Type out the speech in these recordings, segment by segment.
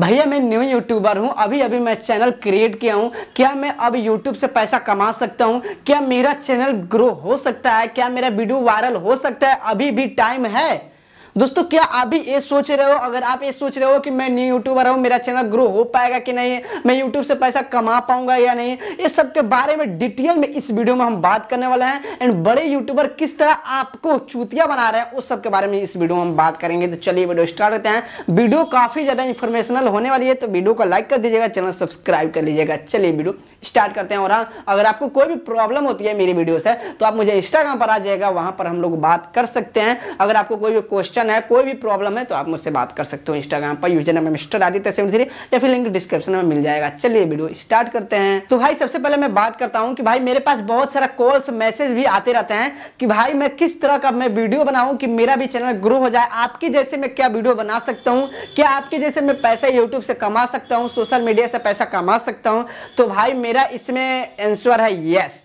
भैया मैं new YouTuber हूँ अभी अभी मैं चैनल क्रिएट किया हूँ क्या मैं अब यूट्यूब से पैसा कमा सकता हूँ क्या मेरा चैनल ग्रो हो सकता है क्या मेरा वीडियो वायरल हो सकता है अभी भी टाइम है दोस्तों क्या आप भी ये सोच रहे हो अगर आप ये सोच रहे हो कि मैं न्यू यूट्यूबर हूँ मेरा चैनल ग्रो हो पाएगा कि नहीं मैं यूट्यूब से पैसा कमा पाऊंगा या नहीं ये सब के बारे में डिटेल में इस वीडियो में हम बात करने वाले हैं एंड बड़े यूट्यूबर किस तरह आपको चूतिया बना रहे हैं उस सब के बारे में इस वीडियो में हम बात करेंगे तो चलिए वीडियो स्टार्ट करते हैं वीडियो काफी ज्यादा इन्फॉर्मेशनल होने वाली है तो वीडियो को लाइक कर दीजिएगा चैनल सब्सक्राइब कर लीजिएगा चलिए वीडियो स्टार्ट करते हैं और हाँ अगर आपको कोई भी प्रॉब्लम होती है मेरी वीडियो से तो आप मुझे इंस्टाग्राम पर आ जाएगा वहां पर हम लोग बात कर सकते हैं अगर आपको कोई भी क्वेश्चन क्वेश्चन है कोई भी प्रॉब्लम है तो आप मुझसे बात कर सकते हो इंस्टाग्राम पर यूजर नाम मिस्टर आदित्य सेवन जीरो या फिर लिंक डिस्क्रिप्शन में मिल जाएगा चलिए वीडियो स्टार्ट करते हैं तो भाई सबसे पहले मैं बात करता हूँ कि भाई मेरे पास बहुत सारा कॉल्स मैसेज भी आते रहते हैं कि भाई मैं किस तरह का मैं वीडियो बनाऊँ कि मेरा भी चैनल ग्रो हो जाए आपके जैसे मैं क्या वीडियो बना सकता हूँ क्या आपके जैसे मैं पैसा यूट्यूब से कमा सकता हूँ सोशल मीडिया से पैसा कमा सकता हूँ तो भाई मेरा इसमें आंसर है येस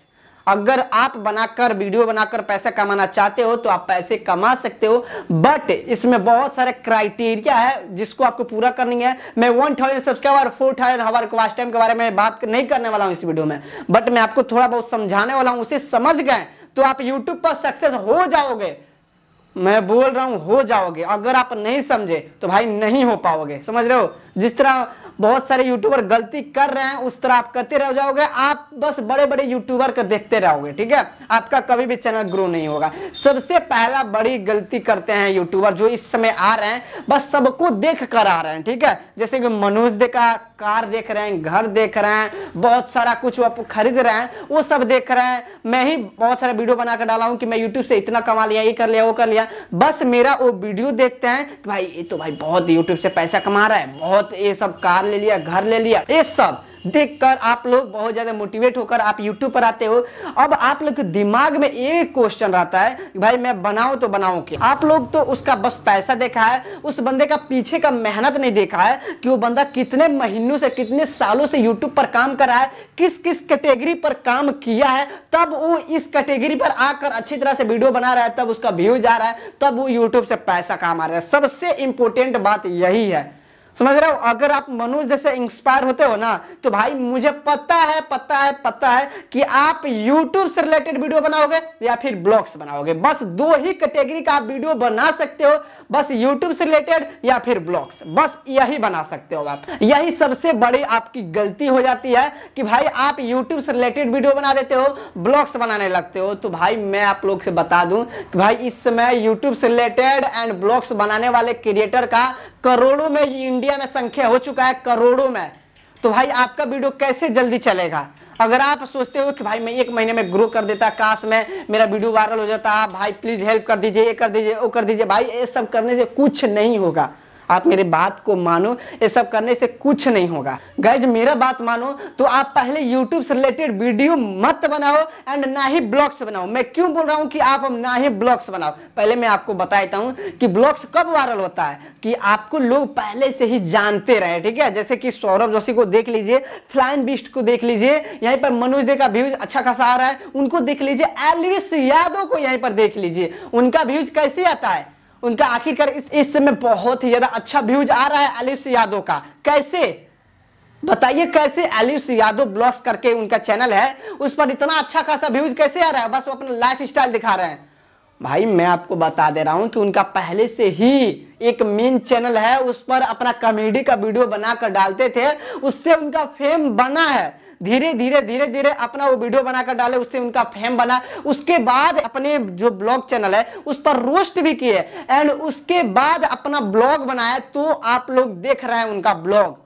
अगर आप बनाकर वीडियो बनाकर पैसा कमाना चाहते हो तो आप पैसे कमा सकते हो बट इसमें बहुत सारे क्राइटेरिया है जिसको आपको पूरा करनी है मैं one thousand subscriber four thousand hour watch time के बारे में बात नहीं करने वाला हूँ इस वीडियो में बट मैं आपको थोड़ा बहुत समझाने वाला हूँ उसे समझ गए तो आप यूट्यूब पर सक्सेस हो जाओगे मैं बोल रहा हूँ हो जाओगे अगर आप नहीं समझे तो भाई नहीं हो पाओगे समझ रहे हो जिस तरह बहुत सारे यूट्यूबर गलती कर रहे हैं उस तरह आप करते रह जाओगे आप बस बड़े बड़े यूट्यूबर को देखते रहोगे ठीक है आपका कभी भी चैनल ग्रो नहीं होगा सबसे पहला बड़ी गलती करते हैं यूट्यूबर जो इस समय आ रहे हैं बस सबको देख कर आ रहे हैं ठीक है जैसे कि मनोज देखा कार देख रहे हैं घर देख रहे हैं बहुत सारा कुछ आप खरीद रहे हैं वो सब देख रहे हैं मैं ही बहुत सारा वीडियो बनाकर डाला हूँ कि मैं यूट्यूब से इतना कमा लिया ये कर लिया वो कर लिया बस मेरा वो वीडियो देखते हैं भाई ये तो भाई बहुत यूट्यूब से पैसा कमा रहा है बहुत ये सब कार ले लिया घर ले लिया ये सब देखकर आप लोग बहुत ज़्यादा मोटिवेट होकर आप YouTube पर आते हो अब आप लोग के दिमाग में एक क्वेश्चन रहता है कि भाई मैं बनाऊँ तो बनाऊँ क्या आप लोग तो उसका बस पैसा देखा है उस बंदे का पीछे का मेहनत नहीं देखा है कि वो बंदा कितने महीनों से कितने सालों से YouTube पर काम कर रहा है किस किस कैटेगरी पर काम किया है तब वो इस कैटेगरी पर आकर अच्छी तरह से वीडियो बना रहा है तब उसका व्यूज आ रहा है तब वो यूट्यूब से पैसा कमा रहा है सबसे इंपॉर्टेंट बात यही है समझ रहे हो अगर आप मनुष्य जैसे इंस्पायर होते हो ना तो भाई मुझे पता है पता है पता है कि आप यूट्यूब से रिलेटेड वीडियो बनाओगे या फिर ब्लॉग्स बनाओगे बस दो ही कैटेगरी का आप वीडियो बना सकते हो बस यूट्यूब से रिलेटेड या फिर ब्लॉग्स बस यही बना सकते हो आप यही सबसे बड़ी आपकी गलती हो जाती है कि भाई आप यूट्यूब से रिलेटेड वीडियो बना देते हो ब्लॉग्स बनाने लगते हो तो भाई मैं आप लोग से बता दूं कि भाई इस समय यूट्यूब से रिलेटेड एंड ब्लॉग्स बनाने वाले क्रिएटर का करोड़ों में इंडिया इंडिया में संख्या हो चुका है करोड़ों में तो भाई आपका वीडियो कैसे जल्दी चलेगा अगर आप सोचते हो कि भाई मैं एक महीने में ग्रो कर देता काश में मेरा वीडियो वायरल हो जाता भाई प्लीज़ हेल्प कर दीजिए ये कर दीजिए वो कर दीजिए भाई ये सब करने से कुछ नहीं होगा आप मेरे बात को मानो ये सब करने से कुछ नहीं होगा गाइज मेरा बात मानो तो आप पहले यूट्यूब से रिलेटेड वीडियो मत बनाओ एंड ना ही ब्लॉग्स बनाओ मैं क्यों बोल रहा हूँ कि आप ना ही ब्लॉग्स बनाओ पहले मैं आपको बता देता हूँ कि ब्लॉग्स कब वायरल होता है कि आपको लोग पहले से ही जानते रहे ठीक है जैसे कि सौरभ जोशी को देख लीजिए फ्लाइन बिस्ट को देख लीजिए यहीं पर मनोज दे का व्यूज अच्छा खासा आ रहा है उनको देख लीजिए एलविस यादव को यहीं पर देख लीजिए उनका व्यूज कैसे आता है उनका आखिरकार इस इस समय बहुत ही ज़्यादा अच्छा व्यूज आ रहा है आयुष यादव का कैसे बताइए कैसे आयुष यादव ब्लॉग करके उनका चैनल है उस पर इतना अच्छा खासा व्यूज कैसे आ रहा है बस वो अपना लाइफ स्टाइल दिखा रहे हैं भाई मैं आपको बता दे रहा हूँ कि उनका पहले से ही एक मेन चैनल है उस पर अपना कॉमेडी का वीडियो बनाकर डालते थे उससे उनका फेम बना है धीरे धीरे धीरे धीरे अपना वो वीडियो बनाकर डाले उससे उनका फेम बना उसके बाद अपने जो ब्लॉग चैनल है उस पर रोस्ट भी किए एंड उसके बाद अपना ब्लॉग बनाया तो आप लोग देख रहे हैं उनका ब्लॉग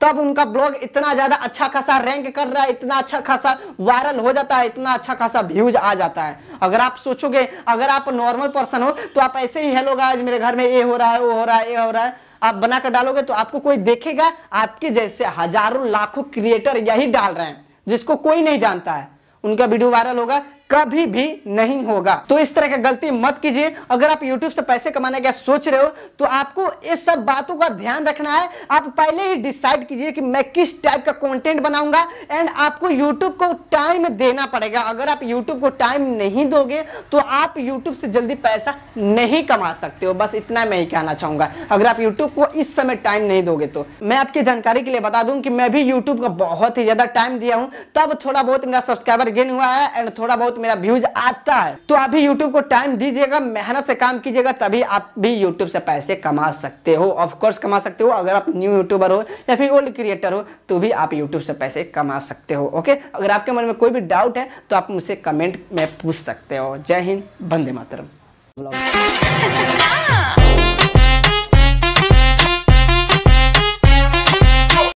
तब उनका ब्लॉग इतना ज्यादा अच्छा खासा रैंक कर रहा है इतना अच्छा खासा वायरल हो जाता है इतना अच्छा खासा व्यूज आ जाता है अगर आप सोचोगे अगर आप नॉर्मल पर्सन हो तो आप ऐसे ही हेलो गाइस मेरे घर में ये हो रहा है वो हो रहा है ये हो रहा है आप बनाकर डालोगे तो आपको कोई देखेगा आपके जैसे हजारों लाखों क्रिएटर यही डाल रहे हैं जिसको कोई नहीं जानता है उनका वीडियो वायरल होगा कभी भी नहीं होगा तो इस तरह की गलती मत कीजिए अगर आप YouTube से पैसे कमाने का सोच रहे हो तो आपको इस सब बातों का ध्यान रखना है आप पहले ही डिसाइड कीजिए कि मैं किस टाइप का कंटेंट बनाऊंगा एंड आपको YouTube को टाइम देना पड़ेगा अगर आप YouTube को टाइम नहीं दोगे तो आप YouTube से जल्दी पैसा नहीं कमा सकते हो बस इतना मैं ही कहना चाहूंगा अगर आप यूट्यूब को इस समय टाइम नहीं दोगे तो मैं आपकी जानकारी के लिए बता दूं कि मैं भी यूट्यूब का बहुत ही ज़्यादा टाइम दिया हूँ तब थोड़ा बहुत मेरा सब्सक्राइबर गेन हुआ है एंड थोड़ा बहुत बहुत तो मेरा व्यूज आता है तो अभी यूट्यूब को टाइम दीजिएगा मेहनत से काम कीजिएगा तभी आप भी यूट्यूब से पैसे कमा सकते हो ऑफकोर्स कमा सकते हो अगर आप न्यू यूट्यूबर हो या फिर ओल्ड क्रिएटर हो तो भी आप यूट्यूब से पैसे कमा सकते हो ओके अगर आपके मन में कोई भी डाउट है तो आप मुझसे कमेंट में पूछ सकते हो जय हिंद बंदे मातरम